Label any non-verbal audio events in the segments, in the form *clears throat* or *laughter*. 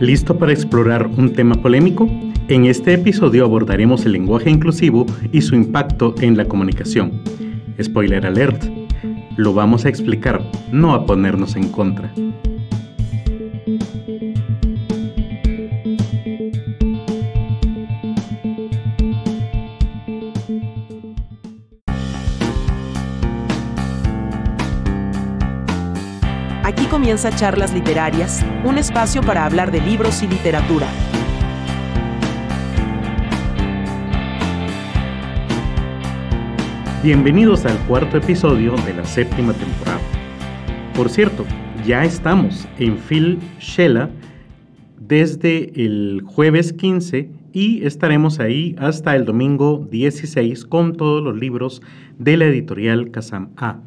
¿Listo para explorar un tema polémico? En este episodio abordaremos el lenguaje inclusivo y su impacto en la comunicación. Spoiler alert, lo vamos a explicar, no a ponernos en contra. a Charlas Literarias, un espacio para hablar de libros y literatura. Bienvenidos al cuarto episodio de la séptima temporada. Por cierto, ya estamos en Phil Shella desde el jueves 15 y estaremos ahí hasta el domingo 16 con todos los libros de la editorial Kazam A.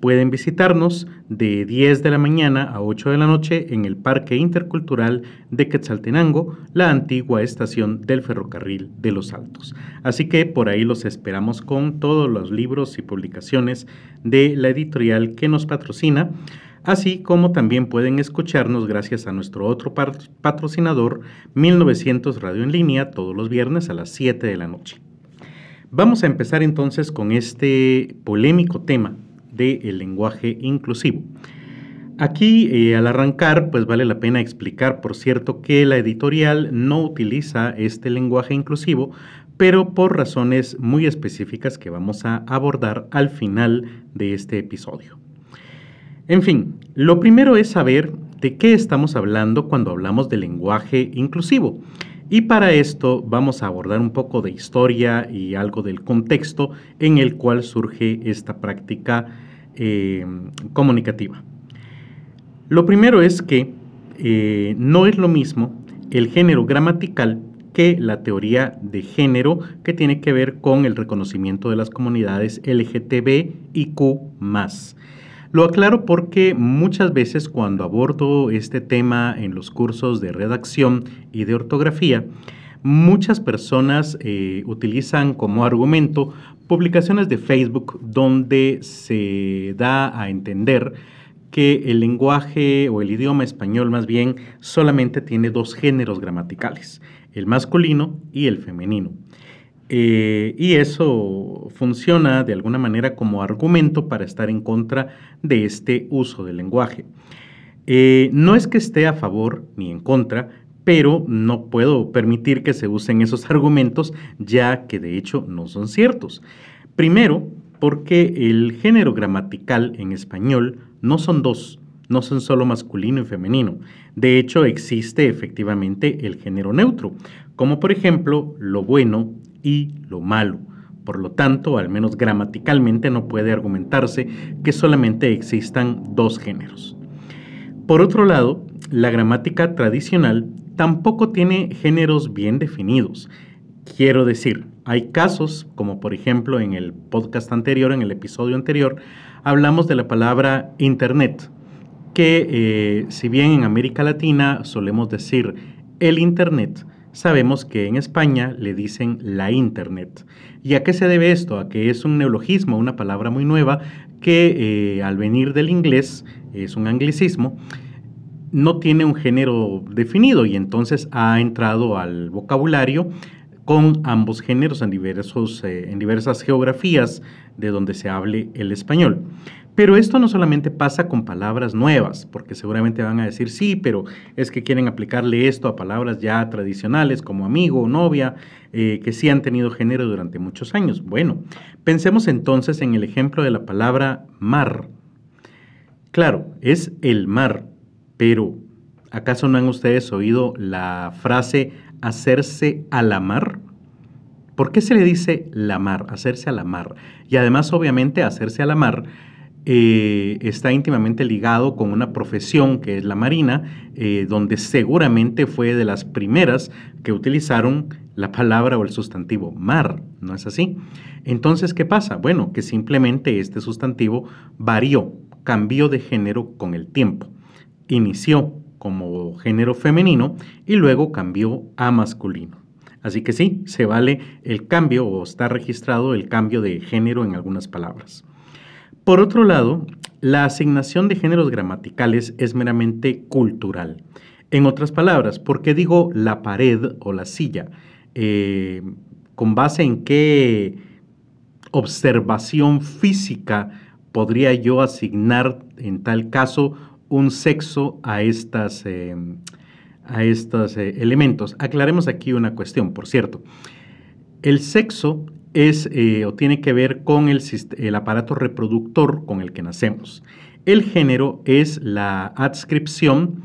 Pueden visitarnos de 10 de la mañana a 8 de la noche en el Parque Intercultural de Quetzaltenango, la antigua estación del ferrocarril de Los Altos. Así que por ahí los esperamos con todos los libros y publicaciones de la editorial que nos patrocina, así como también pueden escucharnos gracias a nuestro otro patrocinador, 1900 Radio en línea, todos los viernes a las 7 de la noche. Vamos a empezar entonces con este polémico tema del lenguaje inclusivo. Aquí, eh, al arrancar, pues vale la pena explicar, por cierto, que la editorial no utiliza este lenguaje inclusivo, pero por razones muy específicas que vamos a abordar al final de este episodio. En fin, lo primero es saber de qué estamos hablando cuando hablamos de lenguaje inclusivo. Y para esto vamos a abordar un poco de historia y algo del contexto en el cual surge esta práctica em, comunicativa. Lo primero es que eh, no es lo mismo el género gramatical que la teoría de género que tiene que ver con el reconocimiento de las comunidades y más. Lo aclaro porque muchas veces cuando abordo este tema en los cursos de redacción y de ortografía, muchas personas eh, utilizan como argumento publicaciones de Facebook donde se da a entender que el lenguaje o el idioma español más bien solamente tiene dos géneros gramaticales, el masculino y el femenino. Eh, y eso funciona de alguna manera como argumento para estar en contra de este uso del lenguaje. Eh, no es que esté a favor ni en contra, pero no puedo permitir que se usen esos argumentos ya que de hecho no son ciertos. Primero, porque el género gramatical en español no son dos, no son solo masculino y femenino. De hecho, existe efectivamente el género neutro, como por ejemplo lo bueno, y lo malo. Por lo tanto, al menos gramaticalmente no puede argumentarse que solamente existan dos géneros. Por otro lado, la gramática tradicional tampoco tiene géneros bien definidos. Quiero decir, hay casos, como por ejemplo en el podcast anterior, en el episodio anterior, hablamos de la palabra Internet, que eh, si bien en América Latina solemos decir el Internet, Sabemos que en España le dicen la Internet. ¿Y a qué se debe esto? A que es un neologismo, una palabra muy nueva que eh, al venir del inglés es un anglicismo no tiene un género definido y entonces ha entrado al vocabulario con ambos géneros en, diversos, eh, en diversas geografías de donde se hable el español. Pero esto no solamente pasa con palabras nuevas, porque seguramente van a decir, sí, pero es que quieren aplicarle esto a palabras ya tradicionales como amigo o novia, eh, que sí han tenido género durante muchos años. Bueno, pensemos entonces en el ejemplo de la palabra mar. Claro, es el mar, pero ¿acaso no han ustedes oído la frase hacerse a la mar? ¿Por qué se le dice la mar, hacerse a la mar? Y además, obviamente, hacerse a la mar eh, está íntimamente ligado con una profesión que es la marina, eh, donde seguramente fue de las primeras que utilizaron la palabra o el sustantivo mar, ¿no es así? Entonces, ¿qué pasa? Bueno, que simplemente este sustantivo varió, cambió de género con el tiempo. Inició como género femenino y luego cambió a masculino. Así que sí, se vale el cambio o está registrado el cambio de género en algunas palabras. Por otro lado, la asignación de géneros gramaticales es meramente cultural. En otras palabras, ¿por qué digo la pared o la silla? Eh, ¿Con base en qué observación física podría yo asignar en tal caso un sexo a estas... Eh, a estos eh, elementos. Aclaremos aquí una cuestión, por cierto. El sexo es eh, o tiene que ver con el, aparato reproductor con el que nacemos. El género es la adscripción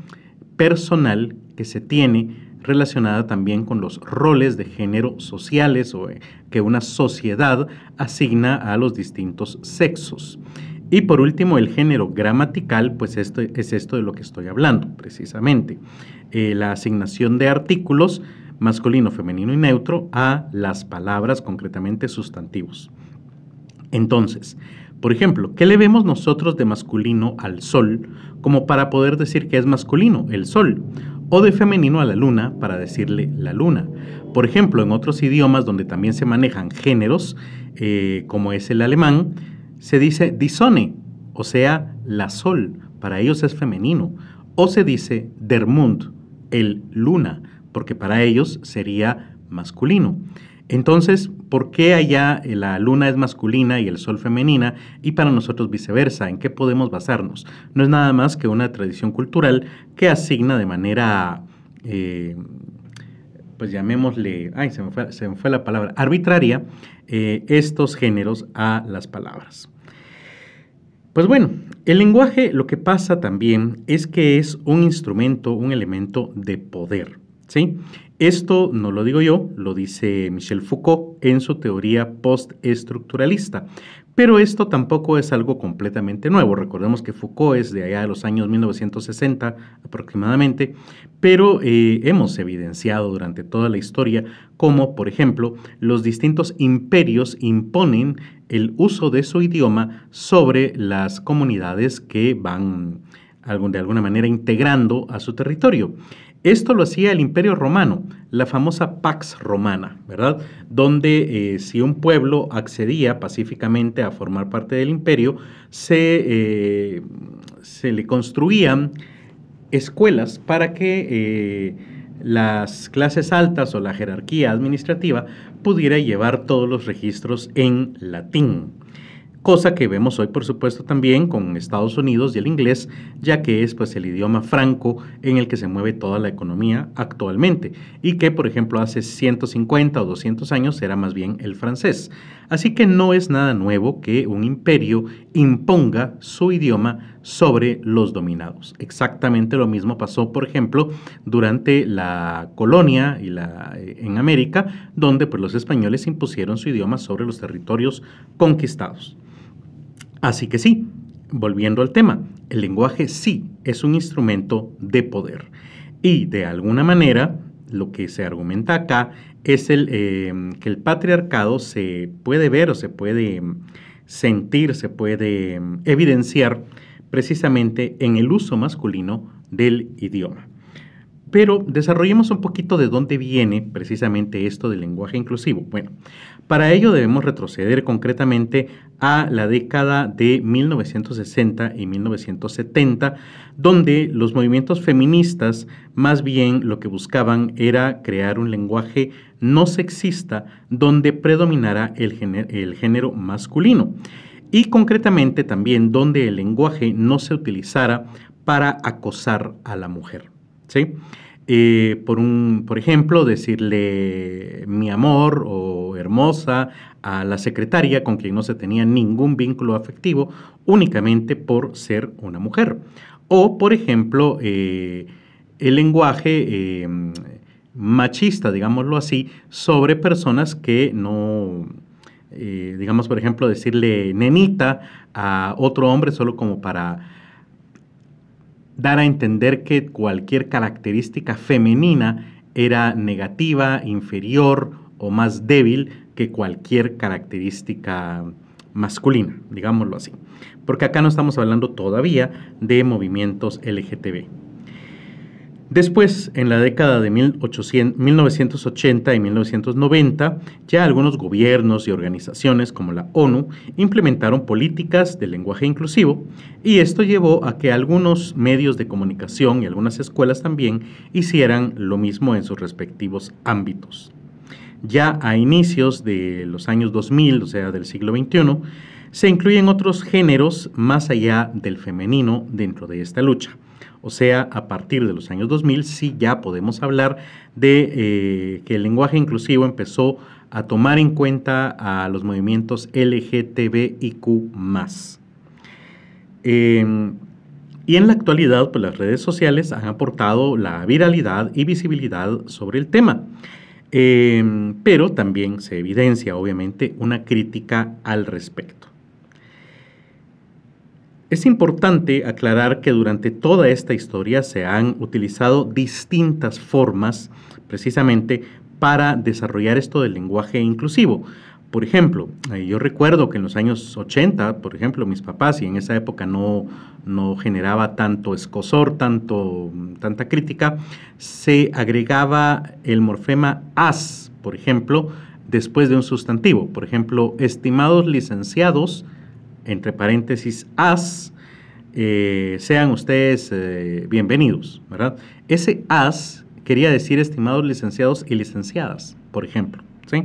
personal que se tiene relacionada también con los roles de género sociales o eh, que una sociedad asigna a los distintos sexos. Y por último, el género gramatical, pues esto es esto de lo que estoy hablando, precisamente. Eh, la asignación de artículos masculino, femenino y neutro a las palabras, concretamente sustantivos. Entonces, por ejemplo, ¿qué le vemos nosotros de masculino al sol como para poder decir que es masculino, el sol? o de femenino a la luna para decirle la luna. Por ejemplo, en otros idiomas donde también se manejan géneros, eh, como es el alemán, se dice disone, o sea, la sol, para ellos es femenino, o se dice der el luna, porque para ellos sería masculino. Entonces, ¿por qué allá eh, la luna es masculina y el sol femenina y para nosotros viceversa? ¿En qué podemos basarnos? No es nada más que una tradición cultural que asigna de manera, eh, pues llamémosle, ay, se me fue, la palabra, arbitraria, eh, estos géneros a las palabras. Pues bueno, el lenguaje lo que pasa también es que es un instrumento, un elemento de poder. ¿sí? Esto no lo digo yo, lo dice Michel Foucault en su teoría postestructuralista. Pero esto tampoco es algo completamente nuevo. Recordemos que Foucault es de allá de los años 1960 aproximadamente, pero eh, hemos evidenciado durante toda la historia cómo, por ejemplo, los distintos imperios imponen el uso de su idioma sobre las comunidades que van de alguna manera integrando a su territorio. Esto lo hacía el Imperio Romano, la famosa Pax Romana, ¿verdad? Donde eh, si un pueblo accedía pacíficamente a formar parte del imperio, se, eh, le construían escuelas para que eh, las clases altas o la jerarquía administrativa pudiera llevar todos los registros en latín cosa que vemos hoy por supuesto también con Estados Unidos y el inglés, ya que es pues el idioma franco en el que se mueve toda la economía actualmente y que por ejemplo hace 150 o 200 años era más bien el francés. Así que no es nada nuevo que un imperio imponga su idioma sobre los dominados. Exactamente lo mismo pasó, por ejemplo, durante la colonia y eh, en América, donde pues, los españoles impusieron su idioma sobre los territorios conquistados. Así que sí, volviendo al tema, el lenguaje sí es un instrumento de poder. Y de alguna manera, lo que se argumenta acá es el, eh, que el patriarcado se puede ver o se puede mm, sentir, se puede mm, evidenciar precisamente en el uso masculino del idioma. Pero desarrollemos un poquito de dónde viene precisamente esto del lenguaje inclusivo. Bueno, para ello debemos retroceder concretamente a la década de 1960 y 1970, donde los movimientos feministas más bien lo que buscaban era crear un lenguaje no sexista donde predominara el género, masculino y concretamente también donde el lenguaje no se utilizara para acosar a la mujer. ¿sí? Eh, por, un, por ejemplo, decirle mi amor o hermosa a la secretaria con quien no se tenía ningún vínculo afectivo únicamente por ser una mujer. O, por ejemplo, eh, el lenguaje em, machista, digámoslo así, sobre personas que no, eh, digamos, por ejemplo, decirle nenita a otro hombre solo como para dar a entender que cualquier característica femenina era negativa, inferior o más débil que cualquier característica masculina, digámoslo así. Porque acá no estamos hablando todavía de movimientos LGTB. Después, en la década de 1980 y 1990, ya algunos gobiernos y organizaciones como la ONU implementaron políticas de lenguaje inclusivo y esto llevó a que algunos medios de comunicación y algunas escuelas también hicieran lo mismo en sus respectivos ámbitos. Ya a inicios de los años 2000, o sea, del siglo XXI, se incluyen otros géneros más allá del femenino dentro de esta lucha o sea, a partir de los años 2000 sí ya podemos hablar de eh, que el lenguaje inclusivo empezó a tomar en cuenta a los movimientos LGTBIQ eh, em, y en la actualidad, pues, las redes sociales han aportado la viralidad y visibilidad sobre el tema. Em, pero también se evidencia, obviamente, una crítica al respecto. Es importante aclarar que durante toda esta historia se han utilizado distintas formas precisamente para desarrollar esto del lenguaje inclusivo. Por ejemplo, eh, yo recuerdo que en los años 80, por ejemplo, mis papás, y en esa época no, generaba tanto escosor, tanto, tanta crítica, se agregaba el morfema as, por ejemplo, después de un sustantivo. Por ejemplo, estimados licenciados, entre paréntesis, as, eh, sean ustedes eh, bienvenidos, ¿verdad? Ese as quería decir estimados licenciados y licenciadas, por ejemplo, ¿sí?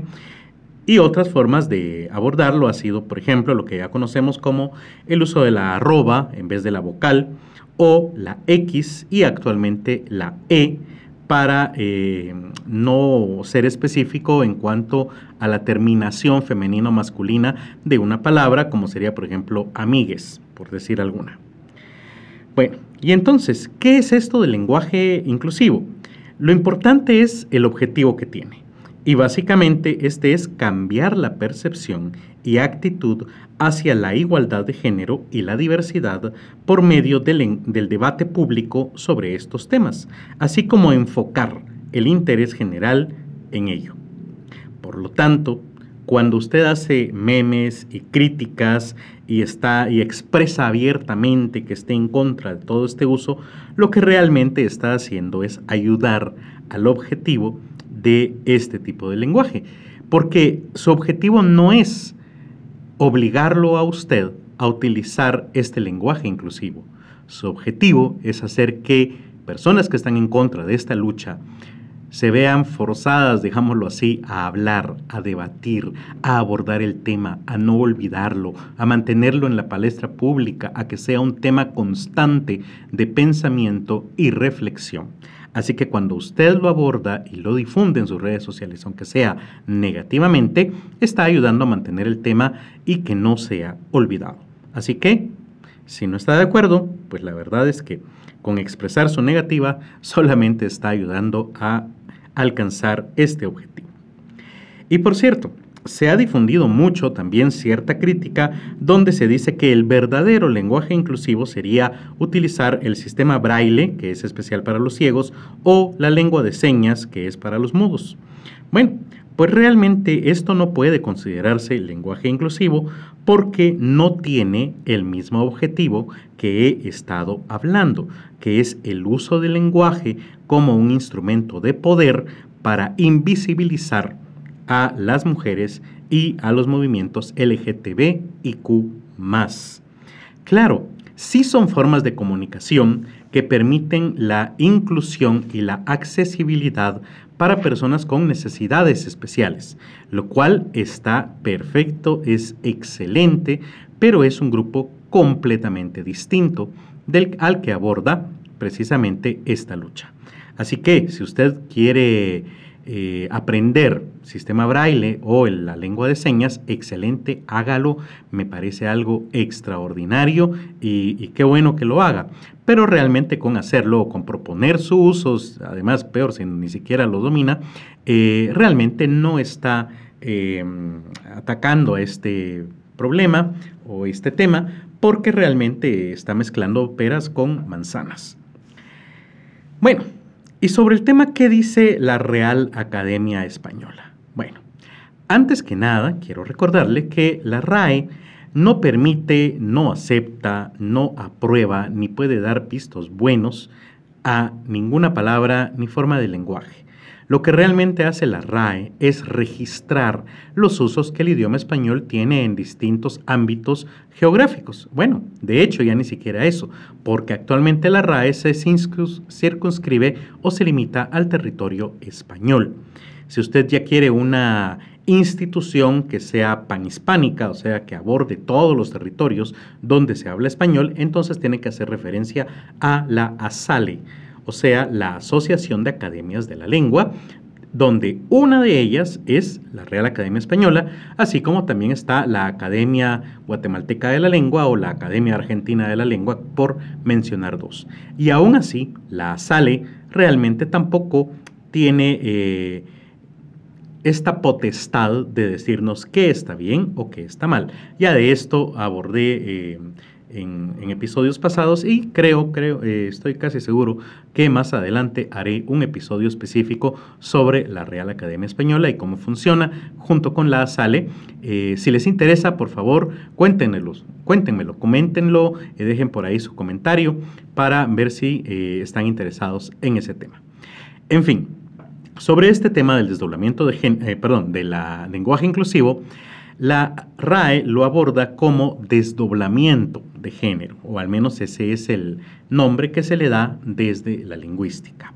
Y otras formas de abordarlo ha sido, por ejemplo, lo que ya conocemos como el uso de la arroba en vez de la vocal, o la X y actualmente la E, para eh, no ser específico en cuanto a la terminación femenina o masculina de una palabra, como sería, por ejemplo, amigues, por decir alguna. Bueno, y entonces, ¿qué es esto del lenguaje inclusivo? Lo importante es el objetivo que tiene. Y básicamente este es cambiar la percepción y actitud hacia la igualdad de género y la diversidad por medio del, debate público sobre estos temas, así como enfocar el interés general en ello. Por lo tanto, cuando usted hace memes y críticas y está y expresa abiertamente que esté en contra de todo este uso, lo que realmente está haciendo es ayudar al objetivo de este tipo de lenguaje, porque su objetivo no es obligarlo a usted a utilizar este lenguaje inclusivo. Su objetivo es hacer que personas que están en contra de esta lucha se vean forzadas, dejámoslo así, a hablar, a debatir, a abordar el tema, a no olvidarlo, a mantenerlo en la palestra pública, a que sea un tema constante de pensamiento y reflexión. Así que cuando usted lo aborda y lo difunde en sus redes sociales, aunque sea negativamente, está ayudando a mantener el tema y que no sea olvidado. Así que, si no está de acuerdo, pues la verdad es que con expresar su negativa solamente está ayudando a alcanzar este objetivo. Y por cierto, se ha difundido mucho también cierta crítica donde se dice que el verdadero lenguaje inclusivo sería utilizar el sistema braille, que es especial para los ciegos, o la lengua de señas, que es para los mudos. Bueno, pues realmente esto no puede considerarse lenguaje inclusivo porque no tiene el mismo objetivo que he estado hablando, que es el uso del lenguaje como un instrumento de poder para invisibilizar a las mujeres y a los movimientos LGTB y Q. Claro, sí son formas de comunicación que permiten la inclusión y la accesibilidad para personas con necesidades especiales, lo cual está perfecto, es excelente, pero es un grupo completamente distinto del, al que aborda precisamente esta lucha. Así que si usted quiere eh, aprender sistema braille o la lengua de señas, excelente, hágalo, me parece algo extraordinario y, qué bueno que lo haga. Pero realmente con hacerlo o con proponer su uso, además peor si ni siquiera lo domina, eh, realmente no está em, atacando a este problema o este tema porque realmente está mezclando peras con manzanas. Bueno, y sobre el tema, ¿qué dice la Real Academia Española? Bueno, antes que nada, quiero recordarle que la RAE no permite, no acepta, no aprueba, ni puede dar pistos buenos a ninguna palabra ni forma de lenguaje. Lo que realmente hace la RAE es registrar los usos que el idioma español tiene en distintos ámbitos geográficos. Bueno, de hecho ya ni siquiera eso, porque actualmente la RAE se circunscribe o se limita al territorio español. Si usted ya quiere una institución que sea panhispánica, o sea, que aborde todos los territorios donde se habla español, entonces tiene que hacer referencia a la ASALE o sea, la Asociación de Academias de la Lengua, donde una de ellas es la Real Academia Española, así como también está la Academia Guatemalteca de la Lengua o la Academia Argentina de la Lengua, por mencionar dos. Y aún así, la SALE realmente tampoco tiene eh, esta potestad de decirnos qué está bien o qué está mal. Ya de esto abordé... Eh, en, episodios pasados y creo, creo, eh, estoy casi seguro que más adelante haré un episodio específico sobre la Real Academia Española y cómo funciona junto con la SALE. Eh, si les interesa, por favor, cuéntenmelo, cuéntenmelo, coméntenlo, eh, dejen por ahí su comentario para ver si están interesados en ese tema. En fin, sobre este tema del desdoblamiento de, perdón, de la lenguaje inclusivo, la RAE lo aborda como desdoblamiento de género, o al menos ese es el nombre que se le da desde la lingüística.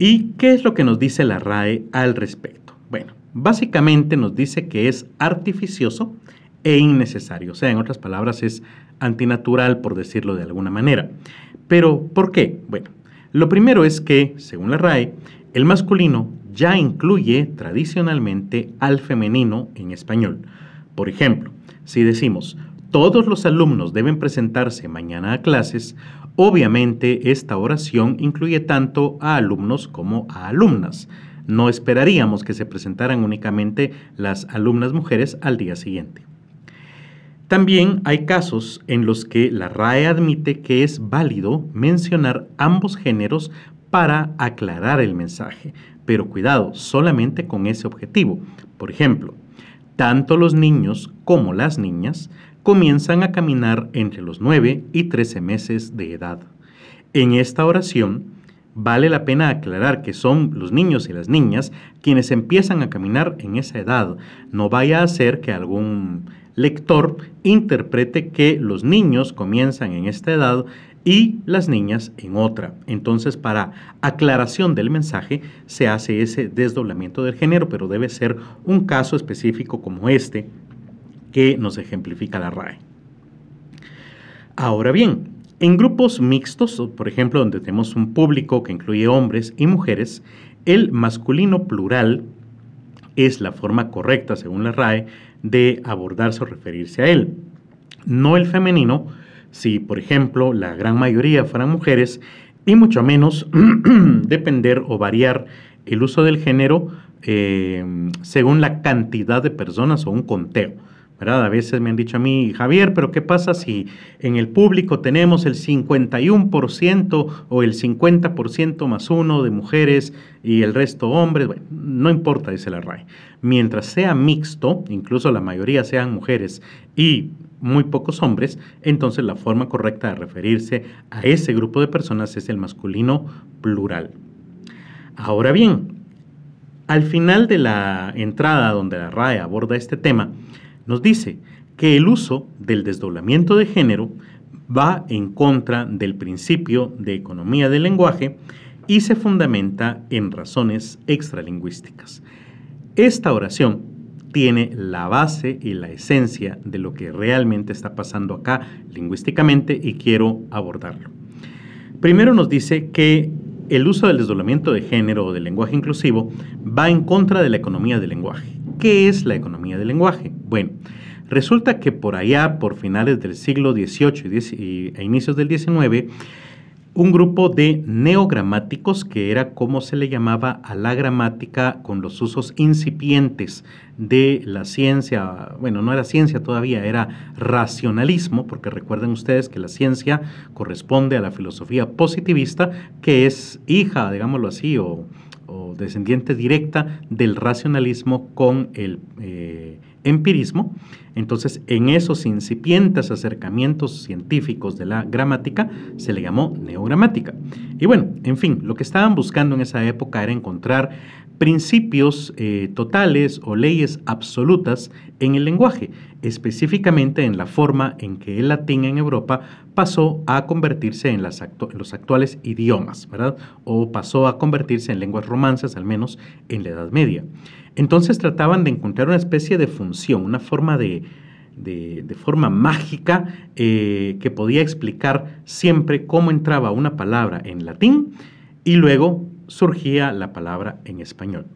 ¿Y qué es lo que nos dice la RAE al respecto? Bueno, básicamente nos dice que es artificioso e innecesario, o sea, en otras palabras, es antinatural, por decirlo de alguna manera. Pero, ¿por qué? Bueno, lo primero es que, según la RAE, el masculino ya incluye tradicionalmente al femenino en español. Por ejemplo, si decimos todos los alumnos deben presentarse mañana a clases, obviamente esta oración incluye tanto a alumnos como a alumnas. No esperaríamos que se presentaran únicamente las alumnas mujeres al día siguiente. También hay casos en los que la RAE admite que es válido mencionar ambos géneros para aclarar el mensaje. Pero cuidado, solamente con ese objetivo. Por ejemplo, tanto los niños como las niñas comienzan a caminar entre los 9 y 13 meses de edad. En esta oración, Vale la pena aclarar que son los niños y las niñas quienes empiezan a caminar en esa edad. No vaya a ser que algún lector interprete que los niños comienzan en esta edad y las niñas en otra. Entonces, para aclaración del mensaje, se hace ese desdoblamiento del género, pero debe ser un caso específico como este que nos ejemplifica la RAE. Ahora bien, en grupos mixtos, por ejemplo, donde tenemos un público que incluye hombres y mujeres, el masculino plural es la forma correcta, según la RAE, de abordarse o referirse a él. No el femenino, si, por ejemplo, la gran mayoría fueran mujeres, y mucho menos *clears throat* depender o variar el uso del género eh, según la cantidad de personas o un conteo. ¿verdad? A veces me han dicho a mí, Javier, pero ¿qué pasa si en el público tenemos el 51% o el 50% más uno de mujeres y el resto hombres? Bueno, no importa, dice la RAE. Mientras sea mixto, incluso la mayoría sean mujeres y muy pocos hombres, entonces la forma correcta de referirse a ese grupo de personas es el masculino plural. Ahora bien, al final de la entrada donde la RAE aborda este tema, nos dice que el uso del desdoblamiento de género va en contra del principio de economía del lenguaje y se fundamenta en razones extralingüísticas. Esta oración tiene la base y la esencia de lo que realmente está pasando acá lingüísticamente y quiero abordarlo. Primero nos dice que el uso del desdoblamiento de género o del lenguaje inclusivo va en contra de la economía del lenguaje. ¿Qué es la economía del lenguaje? Bueno, resulta que por allá, por finales del siglo XVIII e inicios del XIX, un grupo de neogramáticos, que era como se le llamaba a la gramática con los usos incipientes de la ciencia, bueno, no era ciencia todavía, era racionalismo, porque recuerden ustedes que la ciencia corresponde a la filosofía positivista, que es hija, digámoslo así, o, descendiente directa del racionalismo con el... Eh, empirismo, entonces en esos incipientes acercamientos científicos de la gramática se le llamó neogramática. Y bueno, en fin, lo que estaban buscando en esa época era encontrar principios eh, totales o leyes absolutas en el lenguaje, específicamente en la forma en que el latín en Europa pasó a convertirse en los actuales idiomas, ¿verdad? O pasó a convertirse en lenguas romances, al menos en la Edad Media. Entonces trataban de encontrar una especie de función, una forma de, forma mágica eh, que podía explicar siempre cómo entraba una palabra en latín y luego surgía la palabra en español.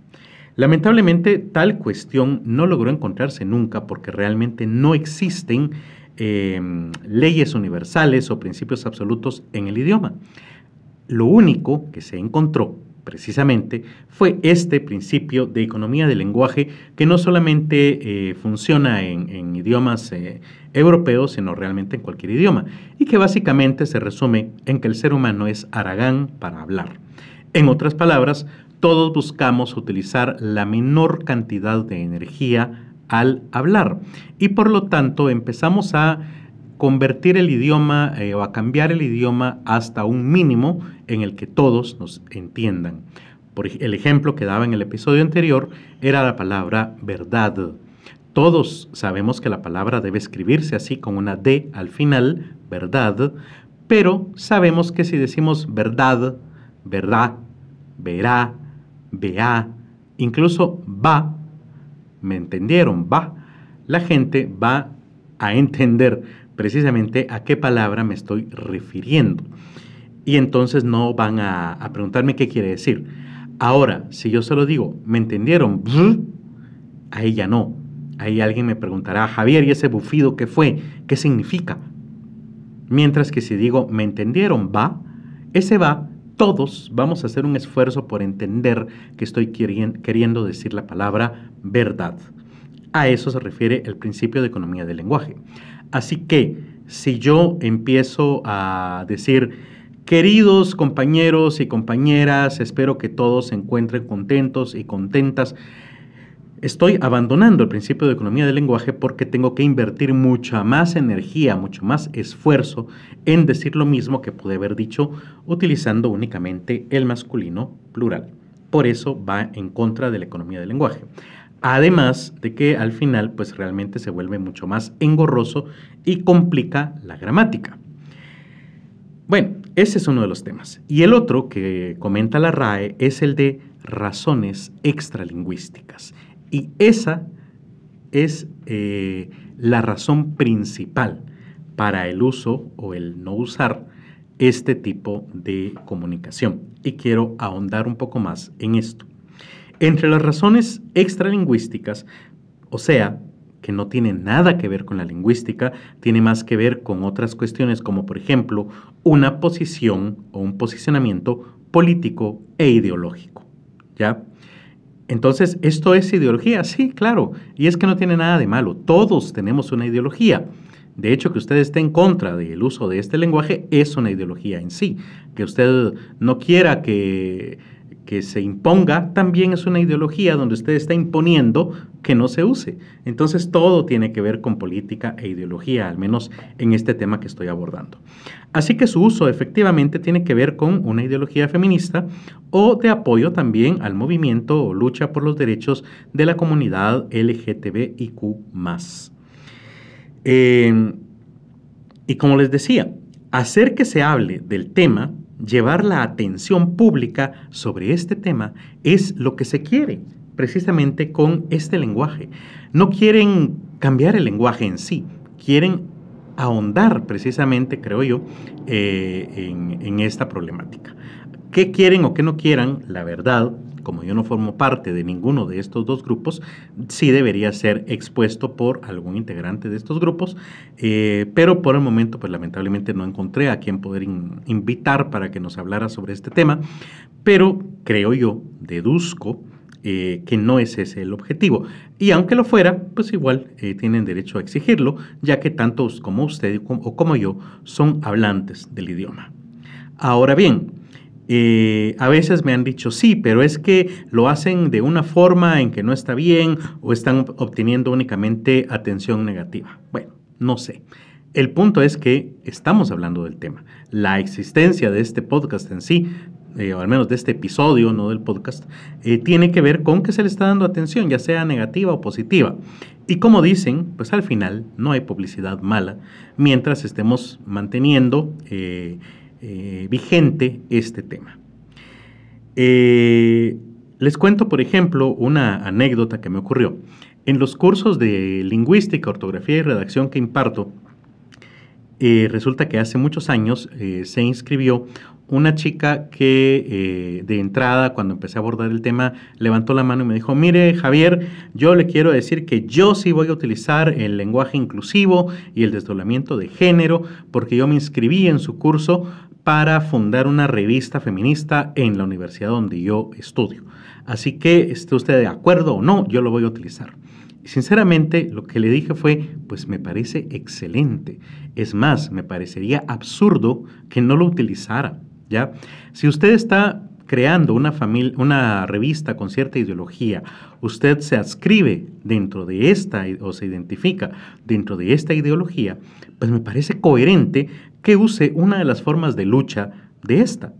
Lamentablemente, tal cuestión no logró encontrarse nunca porque realmente no existen em, leyes universales o principios absolutos en el idioma. Lo único que se encontró precisamente fue este principio de economía del lenguaje que no solamente eh, funciona en, idiomas eh, europeos, sino realmente en cualquier idioma, y que básicamente se resume en que el ser humano es aragán para hablar. En otras palabras, todos buscamos utilizar la menor cantidad de energía al hablar y por lo tanto empezamos a convertir el idioma eh, o a cambiar el idioma hasta un mínimo en el que todos nos entiendan. Por el ejemplo que daba en el episodio anterior era la palabra verdad. Todos sabemos que la palabra debe escribirse así con una D al final, verdad, pero sabemos que si decimos verdad, verdad, verá, vea, incluso va, ¿me entendieron? Va. La gente va a entender precisamente a qué palabra me estoy refiriendo. Y entonces no van a, preguntarme qué quiere decir. Ahora, si yo se lo digo, ¿me entendieron? Ahí ya no. Ahí alguien me preguntará, Javier, ¿y ese bufido qué fue? ¿Qué significa? Mientras que si digo, ¿me entendieron? Va, ese va todos vamos a hacer un esfuerzo por entender que estoy queriendo decir la palabra verdad. A eso se refiere el principio de economía del lenguaje. Así que si yo empiezo a decir, queridos compañeros y compañeras, espero que todos se encuentren contentos y contentas estoy abandonando el principio de economía del lenguaje porque tengo que invertir mucha más energía, mucho más esfuerzo en decir lo mismo que pude haber dicho utilizando únicamente el masculino plural. Por eso va en contra de la economía del lenguaje. Además de que al final pues realmente se vuelve mucho más engorroso y complica la gramática. Bueno, ese es uno de los temas. Y el otro que comenta la RAE es el de razones extralingüísticas. Y esa es eh, la razón principal para el uso o el no usar este tipo de comunicación. Y quiero ahondar un poco más en esto. Entre las razones extralingüísticas, o sea, que no tiene nada que ver con la lingüística, tiene más que ver con otras cuestiones como por ejemplo una posición o un posicionamiento político e ideológico. ¿Ya? Entonces, ¿esto es ideología? Sí, claro. Y es que no tiene nada de malo. Todos tenemos una ideología. De hecho, que usted esté en contra del uso de este lenguaje es una ideología en sí. Que usted no quiera que que se imponga también es una ideología donde usted está imponiendo que no se use. Entonces todo tiene que ver con política e ideología, al menos en este tema que estoy abordando. Así que su uso efectivamente tiene que ver con una ideología feminista o de apoyo también al movimiento o lucha por los derechos de la comunidad LGTBIQ eh, y como les decía, hacer que se hable del tema llevar la atención pública sobre este tema es lo que se quiere precisamente con este lenguaje. No quieren cambiar el lenguaje en sí, quieren ahondar precisamente, creo yo, eh, en, en esta problemática. ¿Qué quieren o qué no quieran? La verdad como yo no formo parte de ninguno de estos dos grupos, sí debería ser expuesto por algún integrante de estos grupos, eh, pero por el momento, pues lamentablemente no encontré a quien poder invitar para que nos hablara sobre este tema, pero creo yo, deduzco, eh, que no es ese el objetivo. Y aunque lo fuera, pues igual eh, tienen derecho a exigirlo, ya que tantos como usted o como yo son hablantes del idioma. Ahora bien, eh, a veces me han dicho, sí, pero es que lo hacen de una forma en que no está bien o están obteniendo únicamente atención negativa. Bueno, no sé. El punto es que estamos hablando del tema. La existencia de este podcast en sí, eh, o al menos de este episodio, no del podcast, eh, tiene que ver con que se le está dando atención, ya sea negativa o positiva. Y como dicen, pues al final no hay publicidad mala mientras estemos manteniendo... Eh, vigente este tema. Eh, les cuento, por ejemplo, una anécdota que me ocurrió. En los cursos de lingüística, ortografía y redacción que imparto, eh, resulta que hace muchos años se inscribió una chica que eh, de entrada, cuando empecé a abordar el tema, levantó la mano y me dijo, mire Javier, yo le quiero decir que yo sí voy a utilizar el lenguaje inclusivo y el desdoblamiento de género, porque yo me inscribí en su curso para fundar una revista feminista en la universidad donde yo estudio. Así que, esté usted de acuerdo o no, yo lo voy a utilizar. Y sinceramente, lo que le dije fue, pues me parece excelente. Es más, me parecería absurdo que no lo utilizara. ¿ya? Si usted está creando una, familia, una revista con cierta ideología, usted se adscribe dentro de esta o se identifica dentro de esta ideología, pues me parece coherente que use una de las formas de lucha de esta.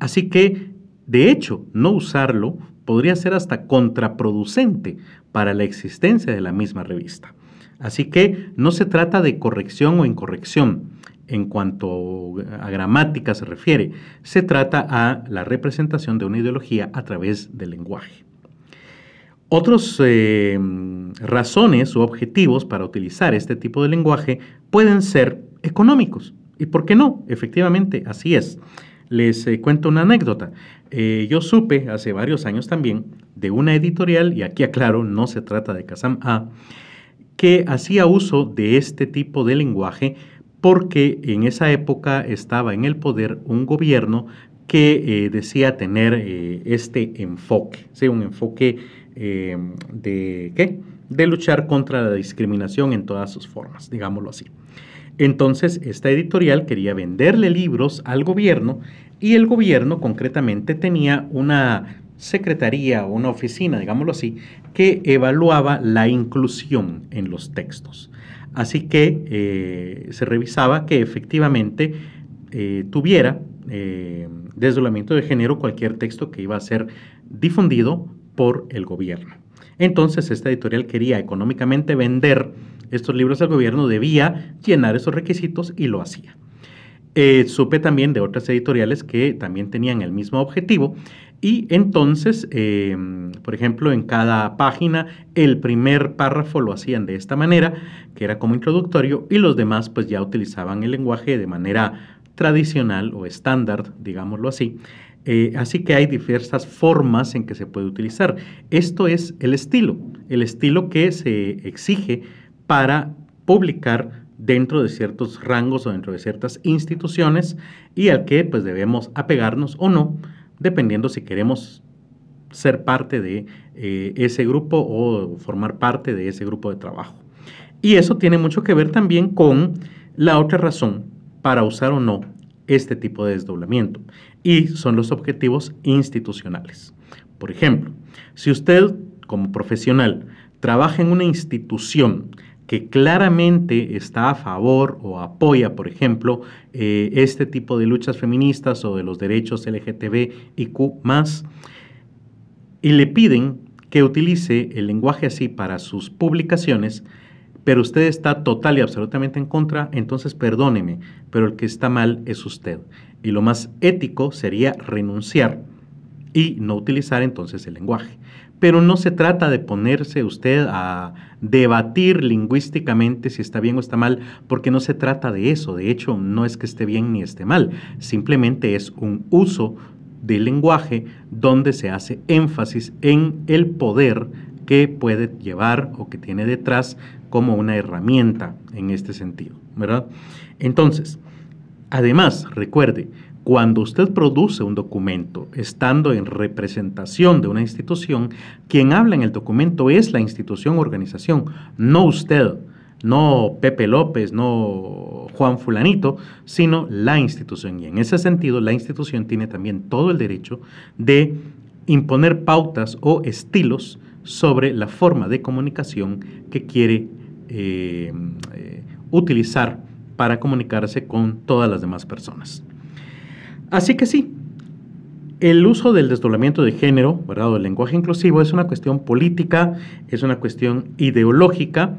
Así que, de hecho, no usarlo podría ser hasta contraproducente para la existencia de la misma revista. Así que no se trata de corrección o incorrección, en cuanto a gramática se refiere. Se trata a la representación de una ideología a través del lenguaje. Otros eh, razones u objetivos para utilizar este tipo de lenguaje pueden ser económicos. ¿Y por qué no? Efectivamente, así es. Les eh, cuento una anécdota. Eh, yo supe hace varios años también de una editorial, y aquí aclaro, no se trata de Kazam A, que hacía uso de este tipo de lenguaje porque en esa época estaba en el poder un gobierno que eh, decía tener eh, este enfoque, un enfoque eh, de qué? De luchar contra la discriminación en todas sus formas, digámoslo así. Entonces, esta editorial quería venderle libros al gobierno y el gobierno concretamente tenía una secretaría o una oficina, digámoslo así, que evaluaba la inclusión en los textos. Así que eh, se revisaba que efectivamente eh, tuviera eh, desdoblamiento de género cualquier texto que iba a ser difundido por el gobierno. Entonces esta editorial quería económicamente vender estos libros al gobierno, debía llenar esos requisitos y lo hacía. Eh, supe también de otras editoriales que también tenían el mismo objetivo y entonces, em, por ejemplo, en cada página el primer párrafo lo hacían de esta manera, que era como introductorio, y los demás pues ya utilizaban el lenguaje de manera tradicional o estándar, digámoslo así. Eh, así que hay diversas formas en que se puede utilizar. Esto es el estilo, el estilo que se exige para publicar dentro de ciertos rangos o dentro de ciertas instituciones y al que pues debemos apegarnos o no, dependiendo si queremos ser parte de eh, ese grupo o formar parte de ese grupo de trabajo. Y eso tiene mucho que ver también con la otra razón para usar o no este tipo de desdoblamiento y son los objetivos institucionales. Por ejemplo, si usted como profesional trabaja en una institución que claramente está a favor o apoya, por ejemplo, eh, este tipo de luchas feministas o de los derechos LGTB y Q y le piden que utilice el lenguaje así para sus publicaciones, pero usted está total y absolutamente en contra, entonces perdóneme, pero el que está mal es usted. Y lo más ético sería renunciar y no utilizar entonces el lenguaje pero no se trata de ponerse usted a debatir lingüísticamente si está bien o está mal, porque no se trata de eso. De hecho, no es que esté bien ni esté mal, simplemente es un uso del lenguaje donde se hace énfasis en el poder que puede llevar o que tiene detrás como una herramienta en este sentido, ¿verdad? Entonces, además, recuerde, cuando usted produce un documento estando en representación de una institución, quien habla en el documento es la institución o organización, no usted, no Pepe López, no Juan Fulanito, sino la institución. Y en ese sentido, la institución tiene también todo el derecho de imponer pautas o estilos sobre la forma de comunicación que quiere eh, eh, utilizar para comunicarse con todas las demás personas. Así que sí, el uso del desdoblamiento de género, ¿verdad? del lenguaje inclusivo es una cuestión política, es una cuestión ideológica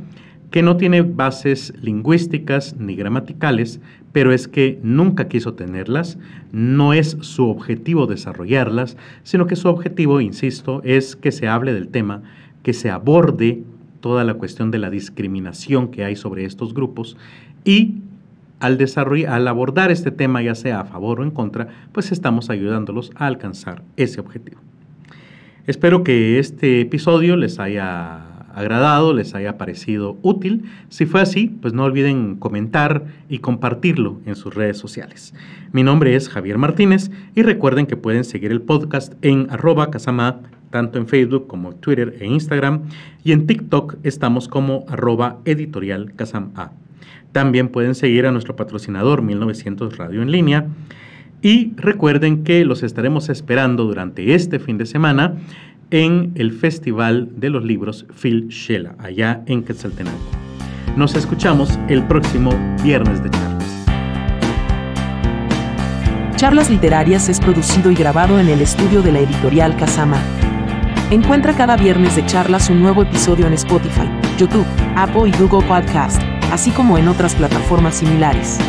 que no tiene bases lingüísticas ni gramaticales, pero es que nunca quiso tenerlas, no es su objetivo desarrollarlas, sino que su objetivo, insisto, es que se hable del tema, que se aborde toda la cuestión de la discriminación que hay sobre estos grupos y al, desarrollar, abordar este tema, ya sea a favor o en contra, pues estamos ayudándolos a alcanzar ese objetivo. Espero que este episodio les haya agradado, les haya parecido útil. Si fue así, pues no olviden comentar y compartirlo en sus redes sociales. Mi nombre es Javier Martínez y recuerden que pueden seguir el podcast en arroba casama, tanto en Facebook como Twitter e Instagram, y en TikTok estamos como arroba editorial también pueden seguir a nuestro patrocinador 1900 Radio en línea. Y recuerden que los estaremos esperando durante este fin de semana en el Festival de los Libros Phil Shela, allá en Quetzaltenango. Nos escuchamos el próximo viernes de charlas. Charlas Literarias es producido y grabado en el estudio de la editorial Casama. Encuentra cada viernes de charlas un nuevo episodio en Spotify, YouTube, Apple y Google Podcast así como en otras plataformas similares.